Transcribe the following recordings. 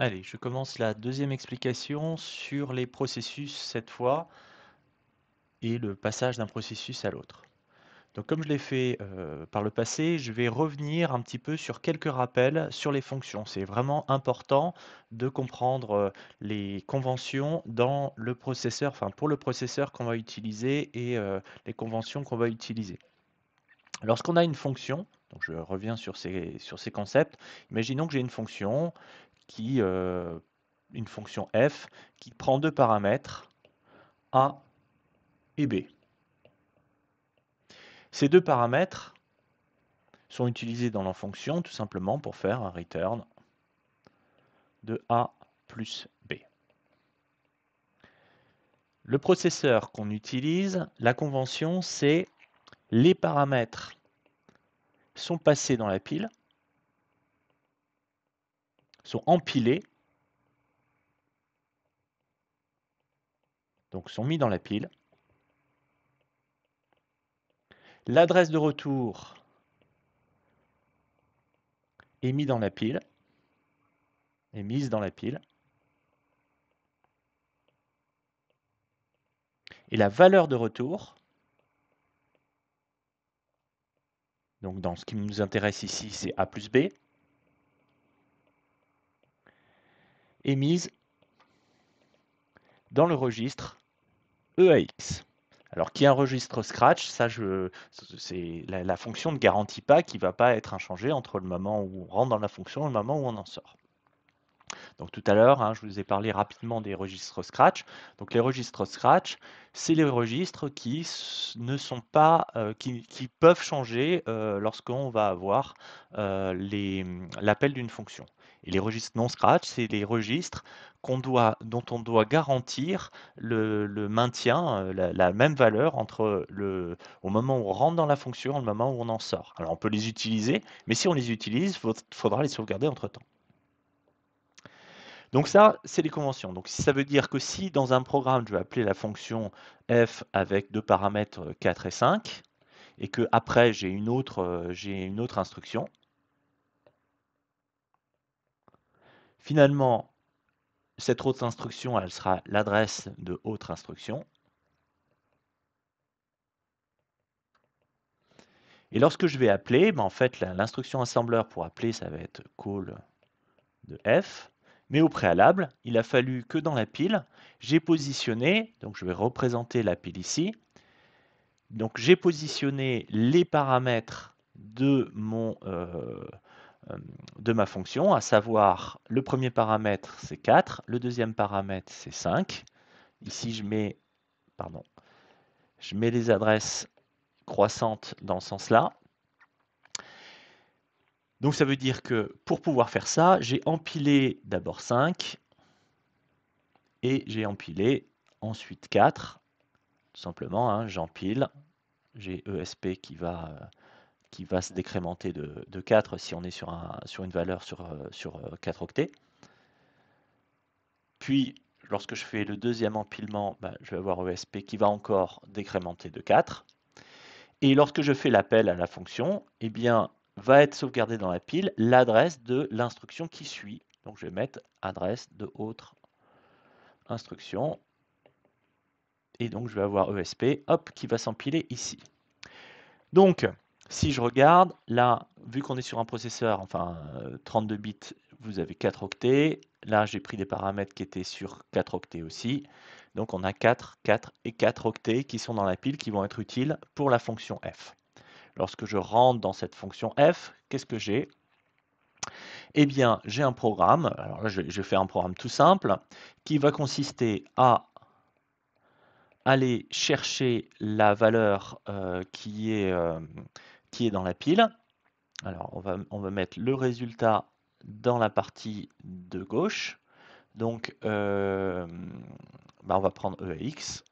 Allez, je commence la deuxième explication sur les processus cette fois et le passage d'un processus à l'autre. Donc comme je l'ai fait euh, par le passé, je vais revenir un petit peu sur quelques rappels sur les fonctions. C'est vraiment important de comprendre euh, les conventions dans le processeur, enfin pour le processeur qu'on va utiliser et euh, les conventions qu'on va utiliser. Lorsqu'on a une fonction, donc je reviens sur ces, sur ces concepts, imaginons que j'ai une fonction qui, euh, une fonction f qui prend deux paramètres, a et b. Ces deux paramètres sont utilisés dans la fonction tout simplement pour faire un return de a plus b. Le processeur qu'on utilise, la convention, c'est les paramètres sont passés dans la pile sont empilés, donc sont mis dans la pile. L'adresse de retour est mise dans la pile, est mise dans la pile. Et la valeur de retour, donc dans ce qui nous intéresse ici, c'est A plus B, est mise dans le registre EAX. Alors, qui est un registre Scratch, ça, c'est la, la, fonction ne garantit pas qu'il ne va pas être inchangé entre le moment où on rentre dans la fonction et le moment où on en sort. Donc tout à l'heure, hein, je vous ai parlé rapidement des registres Scratch. Donc les registres Scratch, c'est les registres qui ne sont pas, euh, qui, peuvent changer euh, lorsqu'on va avoir euh, l'appel d'une fonction. Et les registres non scratch, c'est les registres dont on doit garantir le, maintien, euh, la, même valeur entre le, au moment où on rentre dans la fonction et le moment où on en sort. Alors on peut les utiliser, mais si on les utilise, il faudra les sauvegarder entre-temps. Donc ça, c'est les conventions. Donc ça veut dire que si dans un programme, je vais appeler la fonction f avec deux paramètres 4 euh, et 5, et que après j'ai une autre euh, instruction, Finalement, cette autre instruction, elle sera l'adresse de autre instruction. Et lorsque je vais appeler, ben en fait, l'instruction assembleur pour appeler, ça va être call de f. Mais au préalable, il a fallu que dans la pile, j'ai positionné, donc je vais représenter la pile ici, donc j'ai positionné les paramètres de mon, euh, euh, de ma fonction, à savoir le premier paramètre c'est 4, le deuxième paramètre c'est 5. Ici je mets, pardon, je mets les adresses croissantes dans ce sens-là. Donc ça veut dire que pour pouvoir faire ça, j'ai empilé d'abord 5 et j'ai empilé ensuite 4. Tout simplement, hein, j'empile, j'ai ESP qui va euh, qui va se décrémenter de, 4 si on est sur, une valeur sur, euh, sur 4 euh, octets. Puis, lorsque je fais le deuxième empilement, bah, je vais avoir ESP qui va encore décrémenter de 4. Et lorsque je fais l'appel à la fonction, eh bien, va être sauvegardée dans la pile l'adresse de l'instruction qui suit. Donc je vais mettre adresse de autre instruction. Et donc je vais avoir ESP, hop, qui va s'empiler ici. Donc, si je regarde, là, vu qu'on est sur un processeur, enfin 32 euh, bits, vous avez 4 octets. Là, j'ai pris des paramètres qui étaient sur 4 octets aussi. Donc on a 4, 4 et 4 octets qui sont dans la pile, qui vont être utiles pour la fonction f. Lorsque je rentre dans cette fonction f, qu'est-ce que j'ai Eh bien, j'ai un programme, alors là, je vais faire un programme tout simple, qui va consister à aller chercher la valeur euh, qui est euh, qui est dans la pile. Alors, on va, on mettre le résultat dans la partie de gauche. Donc, euh, bah, on va prendre eax.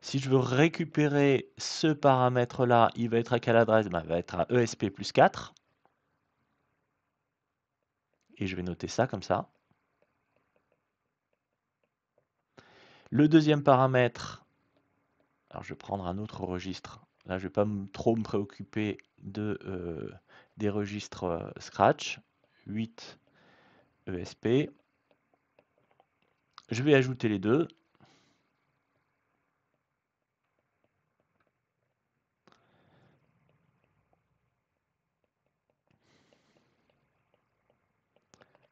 Si je veux récupérer ce paramètre-là, il va être à quelle adresse bah, Il va être à ESP plus 4. Et je vais noter ça comme ça. Le deuxième paramètre, alors je vais prendre un autre registre Là, je ne vais pas trop me préoccuper euh, des registres euh, Scratch. 8 ESP. Je vais ajouter les deux.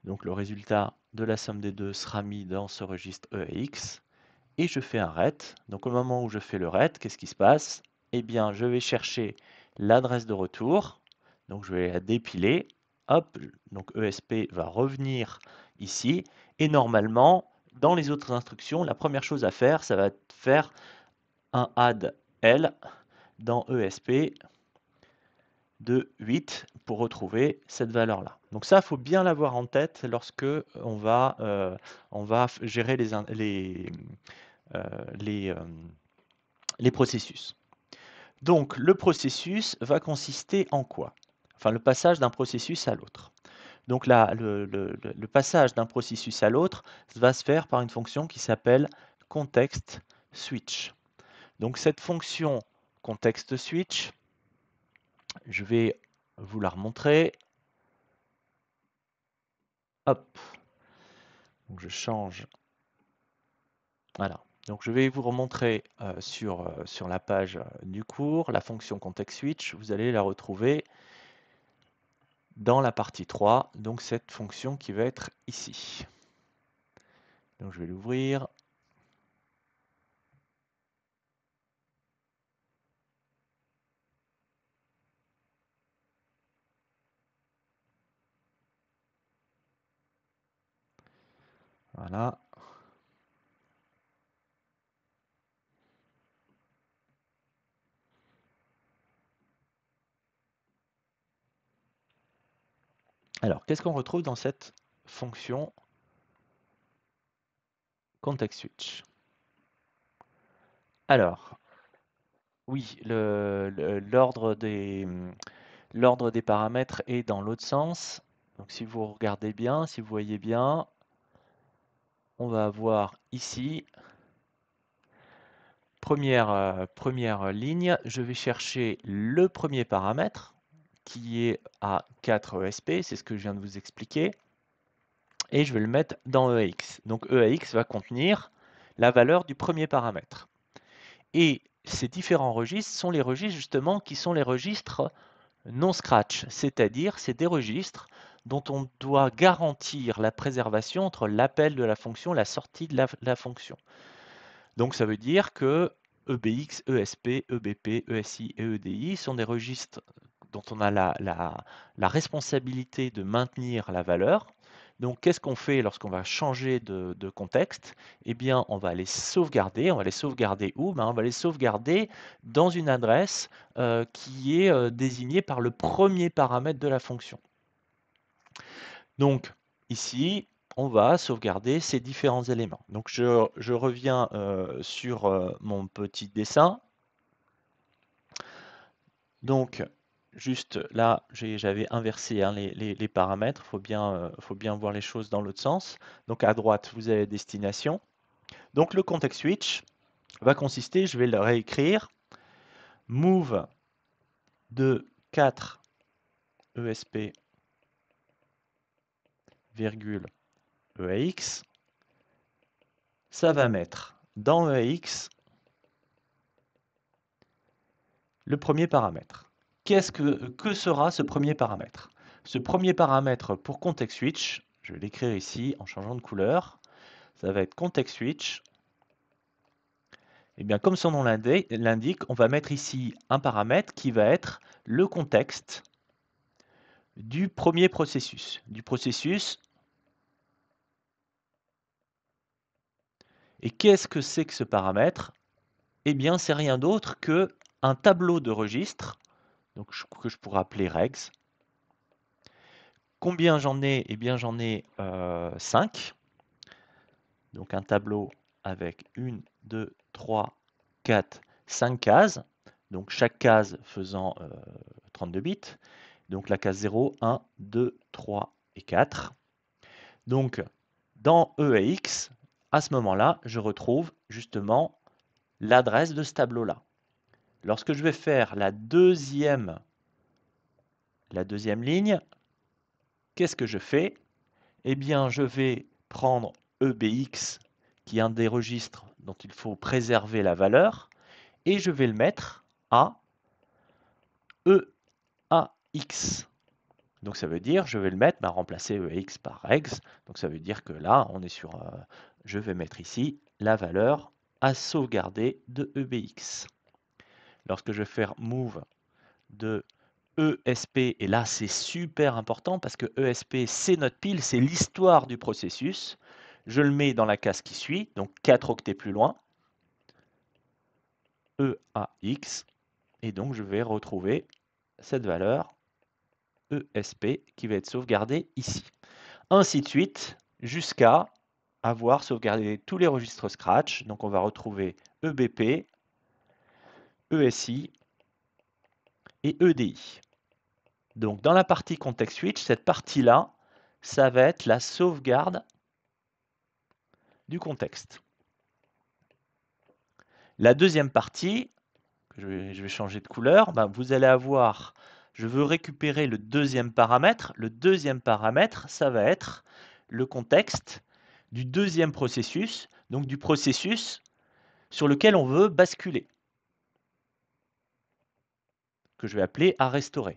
Donc le résultat de la somme des deux sera mis dans ce registre EX. Et je fais un RET. Donc au moment où je fais le RET, qu'est-ce qui se passe eh bien, je vais chercher l'adresse de retour. Donc, je vais la dépiler. Hop, donc ESP va revenir ici. Et normalement, dans les autres instructions, la première chose à faire, ça va faire un add L dans ESP de 8 pour retrouver cette valeur-là. Donc ça, il faut bien l'avoir en tête lorsque on va, euh, gérer les, les, euh, euh, les processus. Donc le processus va consister en quoi Enfin le passage d'un processus à l'autre. Donc là, le, passage d'un processus à l'autre va se faire par une fonction qui s'appelle context switch. Donc cette fonction context switch, je vais vous la remontrer. Hop. je change. Voilà. Donc je vais vous remontrer euh, euh, sur, la page euh, du cours la fonction context switch. Vous allez la retrouver dans la partie 3, donc cette fonction qui va être ici. Donc je vais l'ouvrir. Voilà, Alors, qu'est-ce qu'on retrouve dans cette fonction context switch Alors, oui, l'ordre des, paramètres est dans l'autre sens. Donc si vous regardez bien, si vous voyez bien, on va avoir ici, première, euh, première ligne, je vais chercher le premier paramètre qui est à 4 ESP, c'est ce que je viens de vous expliquer, et je vais le mettre dans EAX. Donc EAX va contenir la valeur du premier paramètre. Et ces différents registres sont les registres justement qui sont les registres non scratch, c'est-à-dire c'est des registres dont on doit garantir la préservation entre l'appel de la fonction et la sortie de la, la, fonction. Donc ça veut dire que EBX, ESP, EBP, ESI et EDI sont des registres dont on a la, la, responsabilité de maintenir la valeur. Donc, qu'est-ce qu'on fait lorsqu'on va changer de, contexte Eh bien, on va les sauvegarder. On va les sauvegarder où ben, On va les sauvegarder dans une adresse euh, qui est euh, désignée par le premier paramètre de la fonction. Donc, ici, on va sauvegarder ces différents éléments. Donc, je, reviens euh, sur mon petit dessin. Donc, juste là, j'avais inversé hein, les, paramètres. Il faut bien, euh, faut bien voir les choses dans l'autre sens. Donc à droite, vous avez destination. Donc le context switch va consister, je vais le réécrire, move de 4 ESP, virgule EAX. Ça va mettre dans EAX le premier paramètre qu'est-ce que, sera ce premier paramètre Ce premier paramètre pour context switch, je vais l'écrire ici en changeant de couleur, ça va être context switch. Et eh bien comme son nom l'indique, on va mettre ici un paramètre qui va être le contexte du premier processus, du processus. Et qu'est-ce que c'est que ce paramètre Eh bien, c'est rien d'autre que un tableau de registres que je pourrais appeler regs. Combien j'en ai Eh bien, j'en ai 5. Euh, Donc un tableau avec 1, 2, 3, 4, 5 cases. Donc chaque case faisant 32 euh, bits. Donc la case 0, 1, 2, 3 et 4. Donc dans E et X, à ce moment-là, je retrouve justement l'adresse de ce tableau-là. Lorsque je vais faire la deuxième, la ligne, qu'est-ce que je fais Eh bien, je vais prendre EBX, qui est un des registres dont il faut préserver la valeur, et je vais le mettre à EAX. Donc ça veut dire, je vais le mettre, bah, remplacer EAX par X. Donc ça veut dire que là, on est sur, euh, je vais mettre ici la valeur à sauvegarder de EBX. Lorsque je vais faire move de ESP, et là c'est super important parce que ESP c'est notre pile, c'est l'histoire du processus. Je le mets dans la case qui suit, donc 4 octets plus loin. EAX, et donc je vais retrouver cette valeur ESP qui va être sauvegardée ici. Ainsi de suite, jusqu'à avoir sauvegardé tous les registres Scratch. Donc on va retrouver EBP, ESI et EDI. Donc dans la partie context switch, cette partie-là, ça va être la sauvegarde du contexte. La deuxième partie, je vais changer de couleur, ben, vous allez avoir, je veux récupérer le deuxième paramètre. Le deuxième paramètre, ça va être le contexte du deuxième processus, donc du processus sur lequel on veut basculer que je vais appeler à restaurer.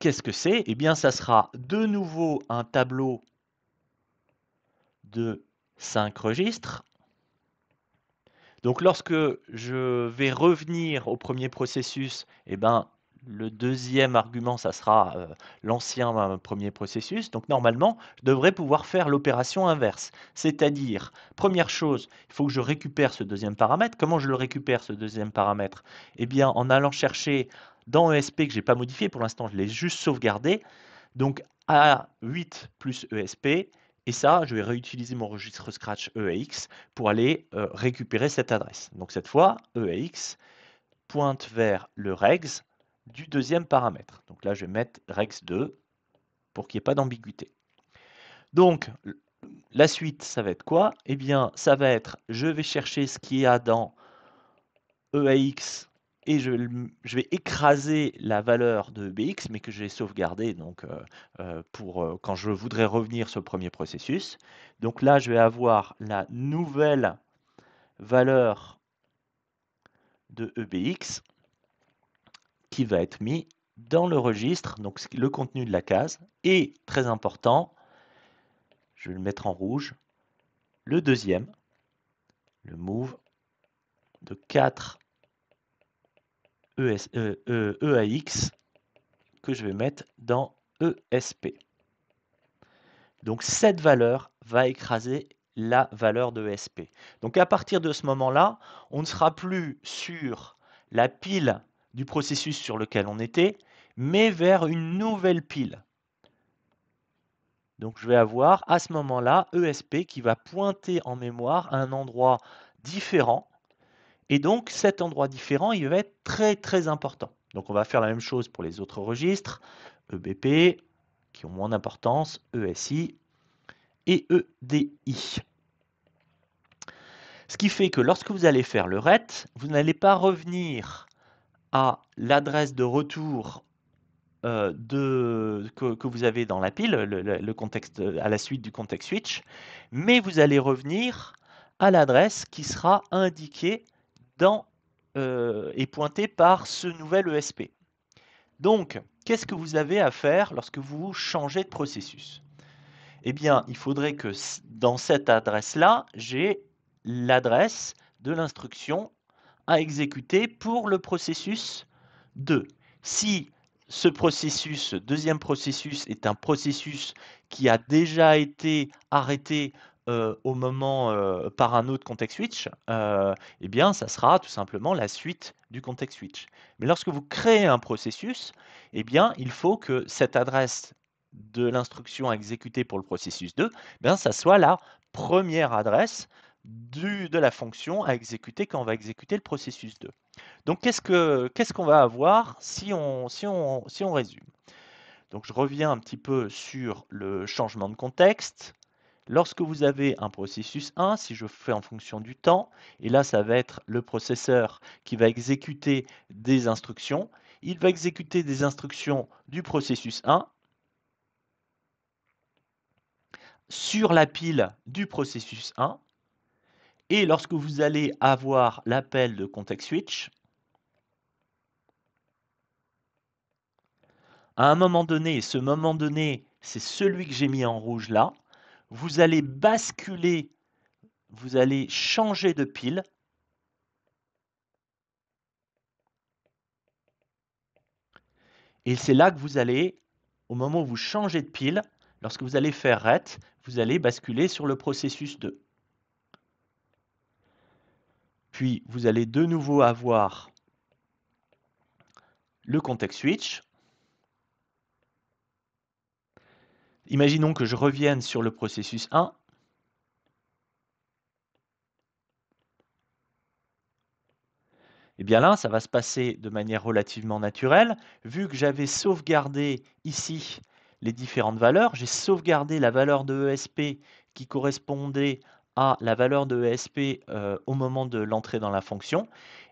Qu'est-ce que c'est Eh bien, ça sera de nouveau un tableau de 5 registres. Donc, lorsque je vais revenir au premier processus, eh ben, le deuxième argument, ça sera euh, l'ancien euh, premier processus. Donc normalement, je devrais pouvoir faire l'opération inverse. C'est-à-dire, première chose, il faut que je récupère ce deuxième paramètre. Comment je le récupère, ce deuxième paramètre Eh bien, en allant chercher dans ESP que je n'ai pas modifié pour l'instant, je l'ai juste sauvegardé. Donc A8 plus ESP, et ça, je vais réutiliser mon registre Scratch EAX pour aller euh, récupérer cette adresse. Donc cette fois, EAX pointe vers le regs du deuxième paramètre. Donc là, je vais mettre rex2 pour qu'il n'y ait pas d'ambiguïté. Donc, la suite, ça va être quoi Eh bien, ça va être, je vais chercher ce qu'il y a dans EAX et je, vais écraser la valeur de EBX, mais que j'ai sauvegardée donc, euh, euh, pour euh, quand je voudrais revenir sur le premier processus. Donc là, je vais avoir la nouvelle valeur de EBX qui va être mis dans le registre, donc le contenu de la case, et très important, je vais le mettre en rouge, le deuxième, le move de 4 EAX e, e, e que je vais mettre dans ESP. Donc cette valeur va écraser la valeur de ESP. Donc à partir de ce moment-là, on ne sera plus sur la pile du processus sur lequel on était, mais vers une nouvelle pile. Donc je vais avoir à ce moment-là ESP qui va pointer en mémoire à un endroit différent. Et donc cet endroit différent, il va être très très important. Donc on va faire la même chose pour les autres registres, EBP, qui ont moins d'importance, ESI et EDI. Ce qui fait que lorsque vous allez faire le RET, vous n'allez pas revenir à l'adresse de retour euh, que, vous avez dans la pile, le, contexte, euh, à la suite du contexte switch, mais vous allez revenir à l'adresse qui sera indiquée dans, euh, et pointée par ce nouvel ESP. Donc, qu'est-ce que vous avez à faire lorsque vous changez de processus Eh bien, il faudrait que dans cette adresse-là, j'ai l'adresse de l'instruction à exécuter pour le processus 2. Si ce processus, ce deuxième processus, est un processus qui a déjà été arrêté euh, au moment euh, par un autre context switch, euh, eh bien, ça sera tout simplement la suite du context switch. Mais lorsque vous créez un processus, eh bien, il faut que cette adresse de l'instruction à exécuter pour le processus 2, eh bien, ça soit la première adresse de la fonction à exécuter quand on va exécuter le processus 2. Donc qu'est-ce qu'on va avoir si on, si on résume Donc je reviens un petit peu sur le changement de contexte. Lorsque vous avez un processus 1, si je fais en fonction du temps, et là ça va être le processeur qui va exécuter des instructions, il va exécuter des instructions du processus 1 sur la pile du processus 1 et lorsque vous allez avoir l'appel de context switch, à un moment donné, ce moment donné, c'est celui que j'ai mis en rouge là, vous allez basculer, vous allez changer de pile. Et c'est là que vous allez, au moment où vous changez de pile, lorsque vous allez faire RET, vous allez basculer sur le processus de puis vous allez de nouveau avoir le contexte switch. Imaginons que je revienne sur le processus 1. Et eh bien là, ça va se passer de manière relativement naturelle. Vu que j'avais sauvegardé ici les différentes valeurs, j'ai sauvegardé la valeur de ESP qui correspondait la valeur de ESP euh, au moment de l'entrée dans la fonction.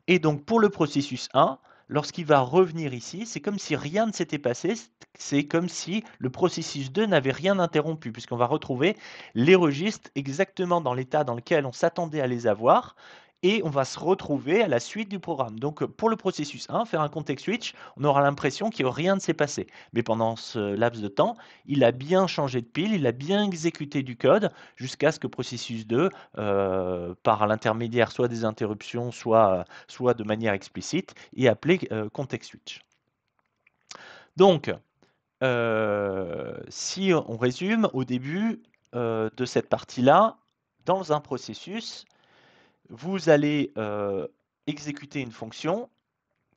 Et donc pour le processus 1, lorsqu'il va revenir ici, c'est comme si rien ne s'était passé, c'est comme si le processus 2 n'avait rien interrompu, puisqu'on va retrouver les registres exactement dans l'état dans lequel on s'attendait à les avoir, et on va se retrouver à la suite du programme. Donc euh, pour le processus 1, faire un context switch, on aura l'impression que rien ne s'est passé. Mais pendant ce laps de temps, il a bien changé de pile, il a bien exécuté du code jusqu'à ce que processus 2, euh, par l'intermédiaire soit des interruptions, soit, euh, de manière explicite, est appelé context switch. Donc, si on résume, au début de cette partie-là, dans un processus, vous allez euh, exécuter une fonction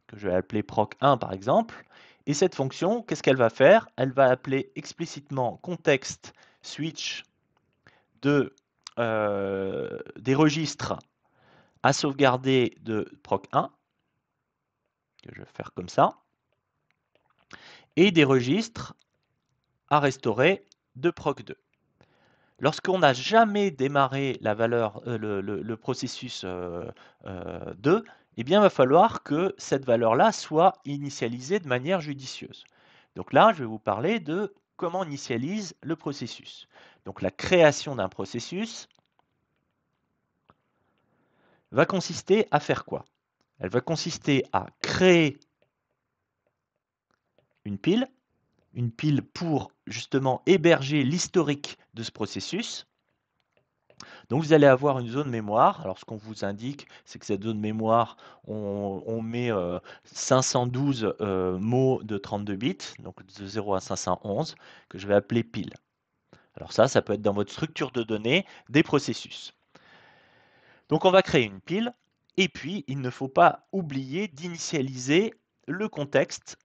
que je vais appeler proc1 par exemple. Et cette fonction, qu'est-ce qu'elle va faire Elle va appeler explicitement contexte switch de, euh, des registres à sauvegarder de proc1, que je vais faire comme ça, et des registres à restaurer de proc2. Lorsqu'on n'a jamais démarré la valeur, euh, le, processus 2, euh, euh, eh bien, il va falloir que cette valeur-là soit initialisée de manière judicieuse. Donc là, je vais vous parler de comment initialise le processus. Donc la création d'un processus va consister à faire quoi Elle va consister à créer une pile, une pile pour justement héberger l'historique ce processus. Donc vous allez avoir une zone mémoire. Alors ce qu'on vous indique, c'est que cette zone mémoire, on, met 512 euh, euh, mots de 32 bits, donc de 0 à 511, que je vais appeler pile. Alors ça, ça peut être dans votre structure de données des processus. Donc on va créer une pile, et puis il ne faut pas oublier d'initialiser le contexte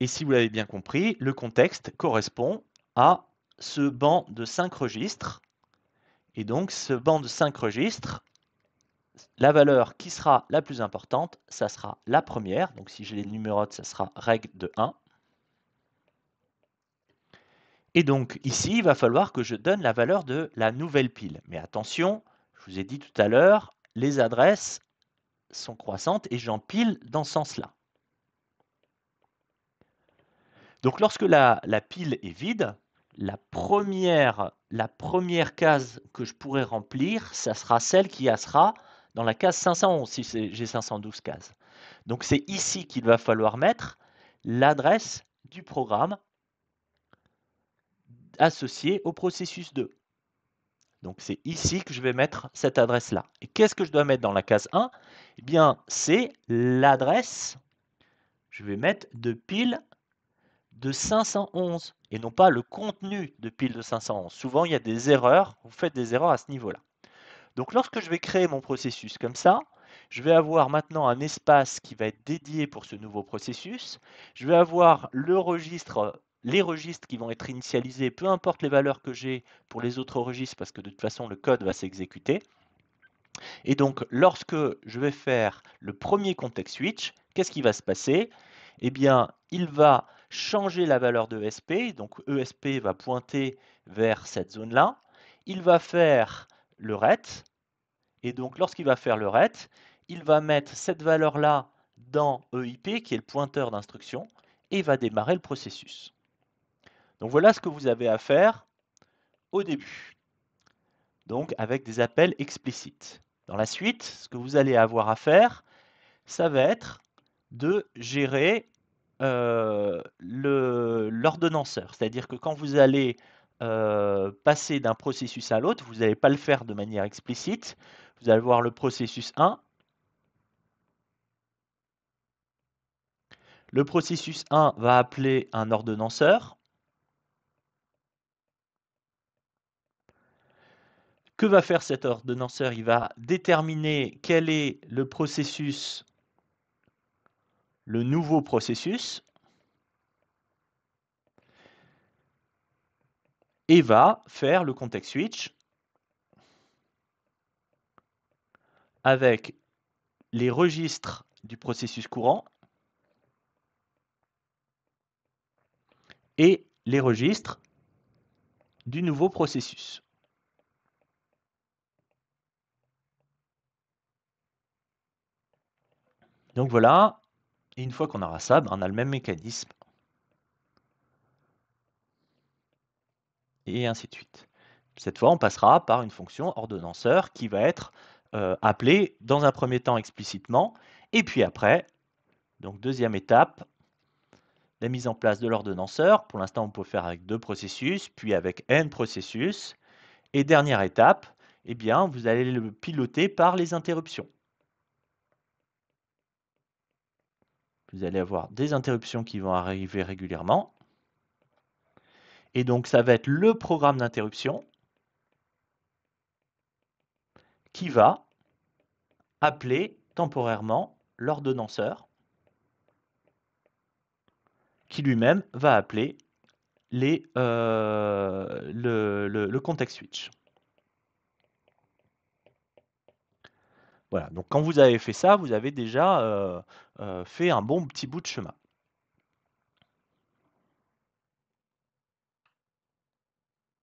Et si vous l'avez bien compris, le contexte correspond à ce banc de 5 registres. Et donc, ce banc de 5 registres, la valeur qui sera la plus importante, ça sera la première. Donc, si j'ai les numérote, ça sera règle de 1. Et donc, ici, il va falloir que je donne la valeur de la nouvelle pile. Mais attention, je vous ai dit tout à l'heure, les adresses sont croissantes et j'empile dans ce sens-là. Donc lorsque la, pile est vide, la première, case que je pourrais remplir, ça sera celle qui sera dans la case 511 si j'ai 512 cases. Donc c'est ici qu'il va falloir mettre l'adresse du programme associé au processus 2. Donc c'est ici que je vais mettre cette adresse-là. Et qu'est-ce que je dois mettre dans la case 1 Eh bien, c'est l'adresse, je vais mettre de pile de 511 et non pas le contenu de pile de 511. Souvent, il y a des erreurs, vous faites des erreurs à ce niveau-là. Donc lorsque je vais créer mon processus comme ça, je vais avoir maintenant un espace qui va être dédié pour ce nouveau processus. Je vais avoir le registre, les registres qui vont être initialisés, peu importe les valeurs que j'ai pour les autres registres, parce que de toute façon, le code va s'exécuter. Et donc, lorsque je vais faire le premier context switch, qu'est-ce qui va se passer Eh bien, il va changer la valeur de ESP. Donc ESP va pointer vers cette zone-là. Il va faire le RET. Et donc lorsqu'il va faire le RET, il va mettre cette valeur-là dans EIP, qui est le pointeur d'instruction, et va démarrer le processus. Donc voilà ce que vous avez à faire au début, donc avec des appels explicites. Dans la suite, ce que vous allez avoir à faire, ça va être de gérer euh, l'ordonnanceur. C'est-à-dire que quand vous allez euh, passer d'un processus à l'autre, vous n'allez pas le faire de manière explicite. Vous allez voir le processus 1. Le processus 1 va appeler un ordonnanceur. Que va faire cet ordonnanceur Il va déterminer quel est le processus le nouveau processus et va faire le context switch avec les registres du processus courant et les registres du nouveau processus. Donc voilà, une fois qu'on aura ça, ben, on a le même mécanisme. Et ainsi de suite. Cette fois, on passera par une fonction ordonnanceur qui va être euh, appelée dans un premier temps explicitement, et puis après, donc deuxième étape, la mise en place de l'ordonnanceur. Pour l'instant, on peut faire avec deux processus, puis avec n processus. Et dernière étape, eh bien, vous allez le piloter par les interruptions. Vous allez avoir des interruptions qui vont arriver régulièrement. Et donc, ça va être le programme d'interruption qui va appeler temporairement l'ordonnanceur qui lui-même va appeler les, euh, le, context switch. Voilà, donc quand vous avez fait ça, vous avez déjà euh, euh, fait un bon petit bout de chemin.